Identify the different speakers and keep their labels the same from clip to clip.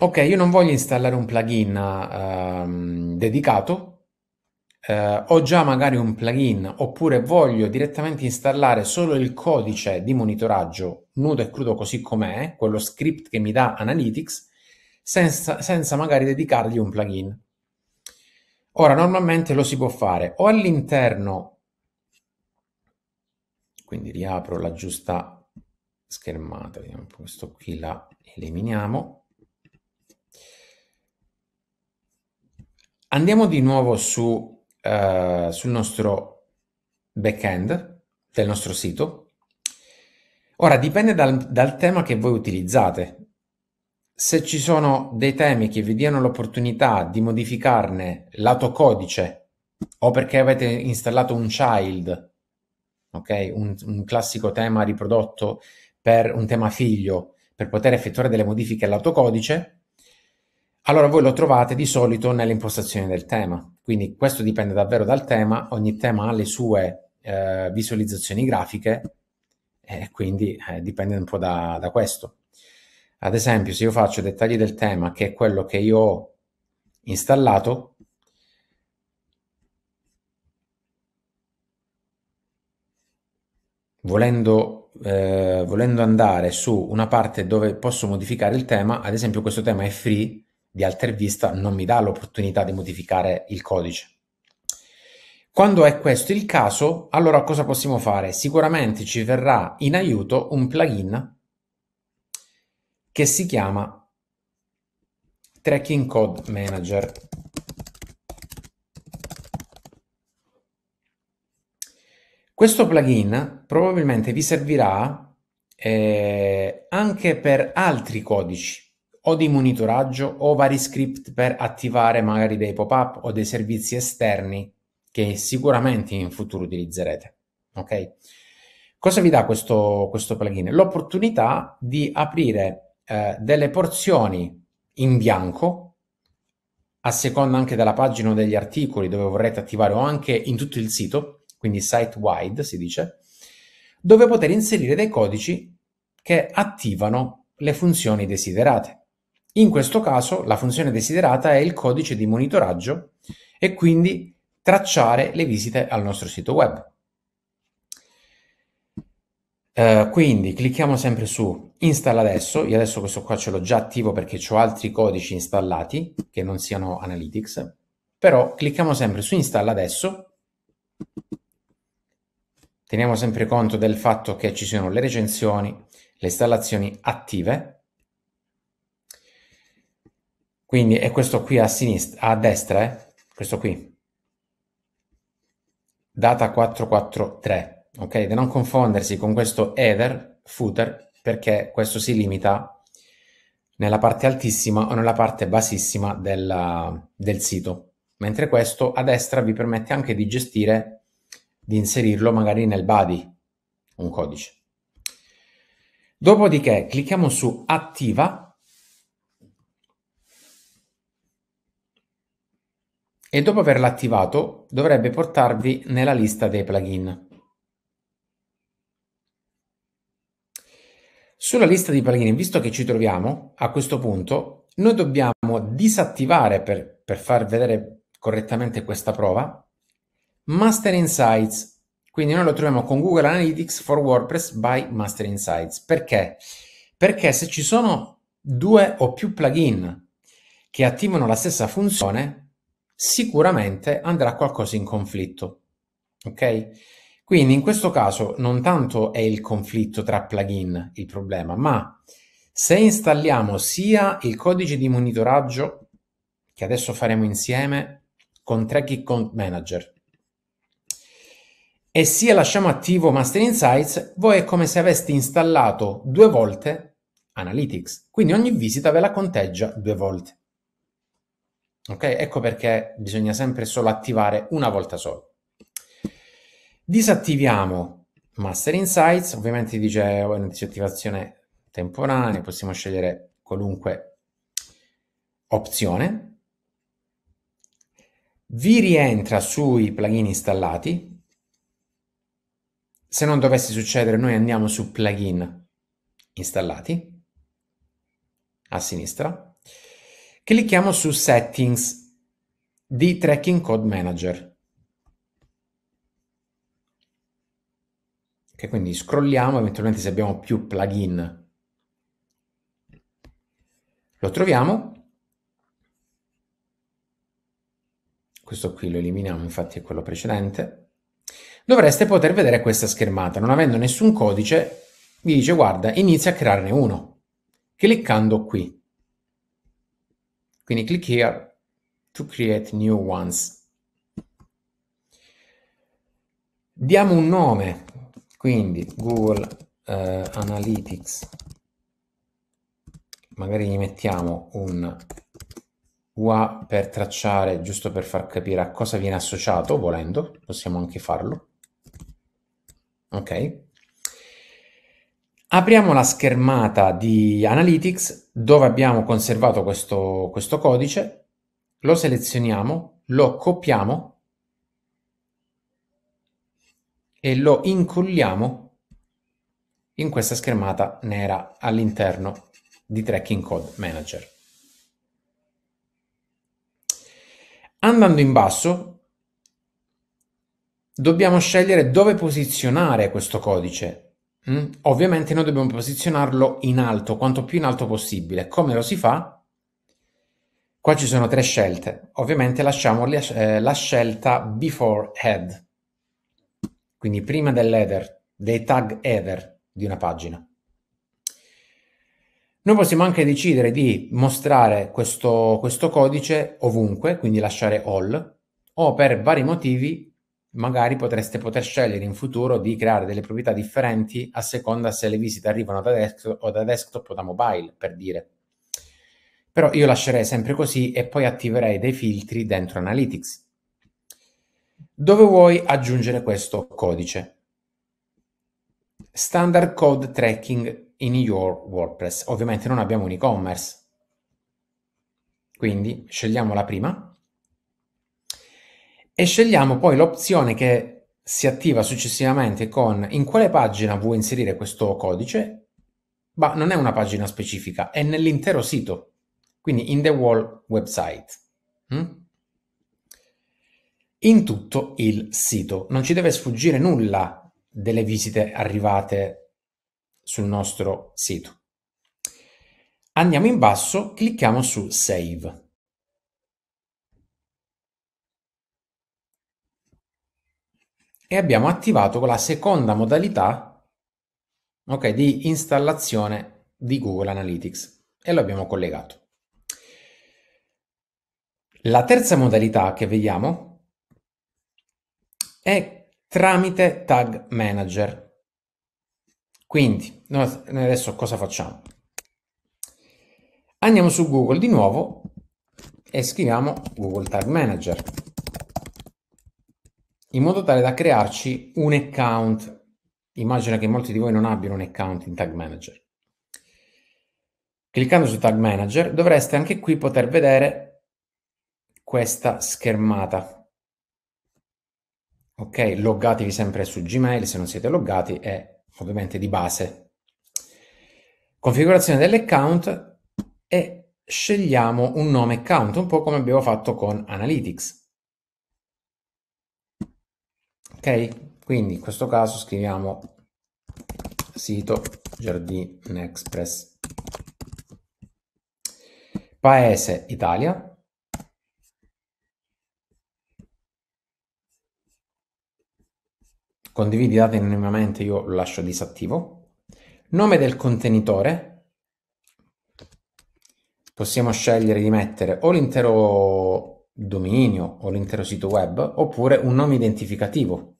Speaker 1: Ok, io non voglio installare un plugin ehm, dedicato, eh, ho già magari un plugin oppure voglio direttamente installare solo il codice di monitoraggio nudo e crudo così com'è, quello script che mi dà Analytics, senza, senza magari dedicargli un plugin. Ora, normalmente lo si può fare o all'interno, quindi riapro la giusta schermata, vediamo questo qui la eliminiamo, Andiamo di nuovo su, eh, sul nostro backend del nostro sito. Ora dipende dal, dal tema che voi utilizzate. Se ci sono dei temi che vi diano l'opportunità di modificarne lato codice o perché avete installato un child, ok, un, un classico tema riprodotto per un tema figlio, per poter effettuare delle modifiche lato codice, allora voi lo trovate di solito nelle impostazioni del tema. Quindi questo dipende davvero dal tema, ogni tema ha le sue eh, visualizzazioni grafiche e quindi eh, dipende un po' da, da, questo. Ad esempio, se io faccio dettagli del tema, che è quello che io ho installato, volendo, eh, volendo andare su una parte dove posso modificare il tema, ad esempio questo tema è free, di alter vista non mi dà l'opportunità di modificare il codice. Quando è questo il caso, allora cosa possiamo fare? Sicuramente ci verrà in aiuto un plugin che si chiama Tracking Code Manager. Questo plugin probabilmente vi servirà eh, anche per altri codici o di monitoraggio o vari script per attivare magari dei pop-up o dei servizi esterni che sicuramente in futuro utilizzerete. Ok? Cosa vi dà questo, questo plugin? L'opportunità di aprire eh, delle porzioni in bianco a seconda anche della pagina o degli articoli dove vorrete attivare o anche in tutto il sito, quindi site wide si dice, dove poter inserire dei codici che attivano le funzioni desiderate. In questo caso la funzione desiderata è il codice di monitoraggio e quindi tracciare le visite al nostro sito web. Uh, quindi clicchiamo sempre su installa adesso, io adesso questo qua ce l'ho già attivo perché ho altri codici installati che non siano Analytics, però clicchiamo sempre su installa adesso, teniamo sempre conto del fatto che ci siano le recensioni, le installazioni attive, quindi è questo qui a sinistra, a destra, eh? questo qui. Data 443, ok? Da non confondersi con questo header, footer, perché questo si limita nella parte altissima o nella parte bassissima della, del sito. Mentre questo a destra vi permette anche di gestire, di inserirlo magari nel body, un codice. Dopodiché clicchiamo su attiva e dopo averla attivato dovrebbe portarvi nella lista dei plugin. Sulla lista di plugin, visto che ci troviamo a questo punto, noi dobbiamo disattivare per, per far vedere correttamente questa prova Master Insights. Quindi noi lo troviamo con Google Analytics for WordPress by Master Insights. Perché? Perché se ci sono due o più plugin che attivano la stessa funzione, sicuramente andrà qualcosa in conflitto. Ok? Quindi in questo caso non tanto è il conflitto tra plugin il problema, ma se installiamo sia il codice di monitoraggio, che adesso faremo insieme, con Tracking Account Manager, e sia lasciamo attivo Master Insights, voi è come se aveste installato due volte Analytics. Quindi ogni visita ve la conteggia due volte. Ok? Ecco perché bisogna sempre solo attivare una volta sola. Disattiviamo Master Insights, ovviamente dice oh, una disattivazione temporanea, possiamo scegliere qualunque opzione. Vi rientra sui plugin installati, se non dovesse succedere noi andiamo su plugin installati a sinistra Clicchiamo su Settings di Tracking Code Manager. Okay, quindi scrolliamo, eventualmente se abbiamo più plugin lo troviamo. Questo qui lo eliminiamo, infatti è quello precedente. Dovreste poter vedere questa schermata. Non avendo nessun codice, vi dice guarda, inizia a crearne uno, cliccando qui. Quindi click here to create new ones. Diamo un nome, quindi Google uh, Analytics. Magari gli mettiamo un UA per tracciare, giusto per far capire a cosa viene associato, volendo, possiamo anche farlo. Ok. Apriamo la schermata di Analytics dove abbiamo conservato questo, questo codice, lo selezioniamo, lo copiamo e lo incolliamo in questa schermata nera all'interno di Tracking Code Manager. Andando in basso, dobbiamo scegliere dove posizionare questo codice. Mm? Ovviamente noi dobbiamo posizionarlo in alto, quanto più in alto possibile. Come lo si fa? Qua ci sono tre scelte. Ovviamente lasciamo le, eh, la scelta before head, quindi prima dell'header, dei tag header di una pagina. Noi possiamo anche decidere di mostrare questo, questo codice ovunque, quindi lasciare all, o per vari motivi magari potreste poter scegliere in futuro di creare delle proprietà differenti a seconda se le visite arrivano da desktop o da, desktop o da mobile, per dire. Però io lascerei sempre così e poi attiverei dei filtri dentro Analytics. Dove vuoi aggiungere questo codice? Standard code tracking in your WordPress. Ovviamente non abbiamo un e-commerce. Quindi scegliamo la prima e scegliamo poi l'opzione che si attiva successivamente con in quale pagina vuoi inserire questo codice, ma non è una pagina specifica, è nell'intero sito, quindi in the wall website. Mm? In tutto il sito. Non ci deve sfuggire nulla delle visite arrivate sul nostro sito. Andiamo in basso, clicchiamo su Save. e abbiamo attivato la seconda modalità okay, di installazione di Google Analytics e lo abbiamo collegato. La terza modalità che vediamo è tramite Tag Manager. Quindi, adesso cosa facciamo? Andiamo su Google di nuovo e scriviamo Google Tag Manager in modo tale da crearci un account. Immagino che molti di voi non abbiano un account in Tag Manager. Cliccando su Tag Manager dovreste anche qui poter vedere questa schermata. Ok, loggatevi sempre su Gmail se non siete loggati è ovviamente di base. Configurazione dell'account e scegliamo un nome account, un po' come abbiamo fatto con Analytics ok quindi in questo caso scriviamo sito giardin express paese italia condividi dati anonimamente io lo lascio disattivo nome del contenitore possiamo scegliere di mettere o l'intero il dominio o l'intero sito web, oppure un nome identificativo.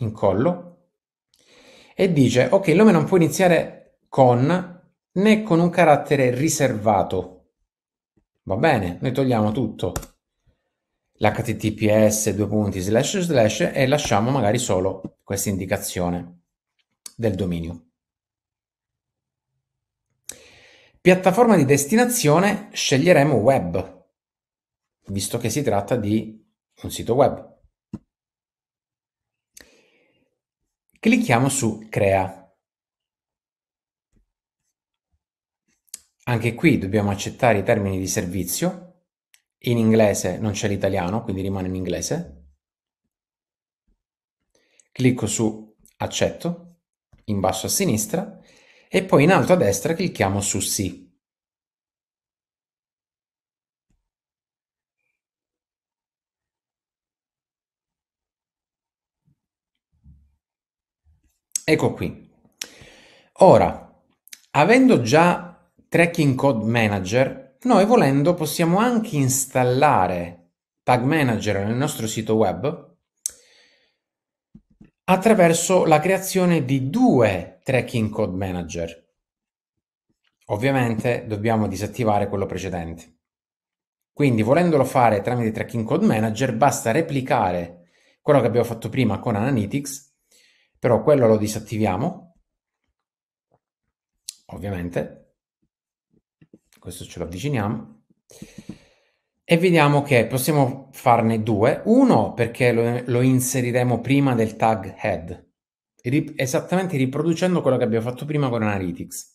Speaker 1: Incollo. E dice, ok, il nome non può iniziare con né con un carattere riservato. Va bene, noi togliamo tutto. L'https due punti slash slash e lasciamo magari solo questa indicazione del dominio. Piattaforma di destinazione sceglieremo web, visto che si tratta di un sito web. Clicchiamo su Crea. Anche qui dobbiamo accettare i termini di servizio. In inglese non c'è l'italiano, quindi rimane in inglese. Clicco su accetto in basso a sinistra e poi in alto a destra clicchiamo su Sì. Ecco qui. Ora, avendo già Tracking Code Manager, noi volendo possiamo anche installare Tag Manager nel nostro sito web attraverso la creazione di due Tracking Code Manager. Ovviamente dobbiamo disattivare quello precedente. Quindi volendolo fare tramite Tracking Code Manager basta replicare quello che abbiamo fatto prima con Analytics, però quello lo disattiviamo, ovviamente, questo ce lo avviciniamo, e vediamo che possiamo farne due. Uno perché lo, lo inseriremo prima del tag head, ri- esattamente riproducendo quello che abbiamo fatto prima con Analytics.